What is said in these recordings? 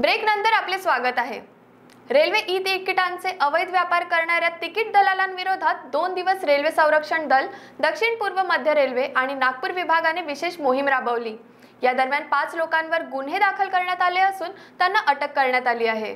break नंतर आपले स्वागत आहे रेल्वे ई तिकिटांचे अवैध व्यापार करणाऱ्या तिकीट दलालांविरोधात दोन दिवस रेल्वे संरक्षण दल दक्षिण पूर्व मध्य रेल्वे आणि नागपूर विभागाने विशेष मोहीम राबवली या दरम्यान पाच लोकांवर गुन्हे दाखल करण्यात आले असून त्यांना अटक करण्यात आली आहे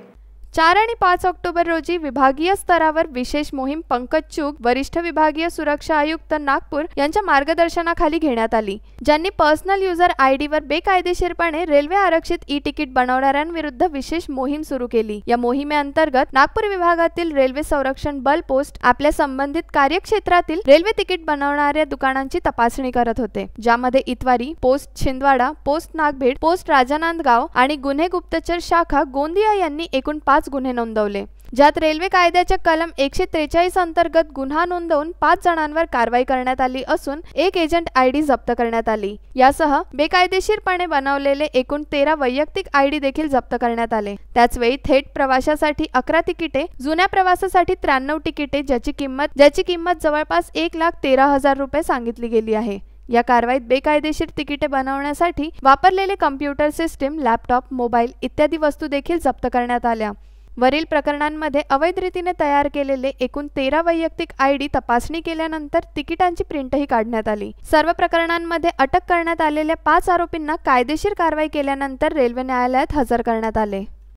चार आणि पाच ऑक्टोबर रोजी विभागीय स्तरावर विशेष मोहीम पंकज चूक वरिष्ठ विभागीय सुरक्षा आयुक्त नागपूर यांच्या मार्गदर्शनाखाली घेण्यात आली ज्यांनी पर्सनल युजर आय डी वर बेकायदेशीरपणे रेल्वे आरक्षित ई तिकीट बनवणाऱ्यांविरुद्ध विशेष मोहीम सुरू केली या अंतर्गत नागपूर विभागातील रेल्वे संरक्षण बल पोस्ट आपल्या संबंधित कार्यक्षेत्रातील रेल्वे तिकीट बनवणाऱ्या दुकानांची तपासणी करत होते ज्यामध्ये Itwari post Chhindwara post Nagbhid post Rajnandgaon आणि गुन्हे गुप्तचर शाखा गोंदिया यांनी एकूण पाच पाच गुन्हे नोंदवले ज्यात रेल्वे कायद्याच्या कलम एकशे त्रेचाळीस अंतर्गत गुन्हा नोंदवून पाच जणांवर कारवाई करण्यात आली असून एक एजंट आयडी जप्त करण्यात आली यासह बेकायदेशीरपणे बनवलेले एकूण तेरा वैयक्तिक आयडी देखील जप्त करण्यात आले त्याचवेळी थेट प्रवाशासाठी अकरा तिकिटे जुन्या प्रवासासाठी त्र्याण्णव तिकिटे ज्याची किंमत ज्याची किंमत जवळपास एक लाख तेरा हजार रुपये सांगितली गेली आहे या कारवाईत बेकायदेशीर तिकिटे बनवण्यासाठी वापरलेले कम्प्युटर सिस्टीम लॅपटॉप मोबाईल इत्यादी वस्तू देखील जप्त करण्यात आल्या वरील प्रकरणांमध्ये अवैध रीतीने तयार केलेले एकूण तेरा वैयक्तिक आय डी तपासणी केल्यानंतर तिकिटांची प्रिंटही काढण्यात आली सर्व प्रकरणांमध्ये अटक करण्यात आलेल्या पाच आरोपींना कायदेशीर कारवाई केल्यानंतर रेल्वे न्यायालयात हजर करण्यात आले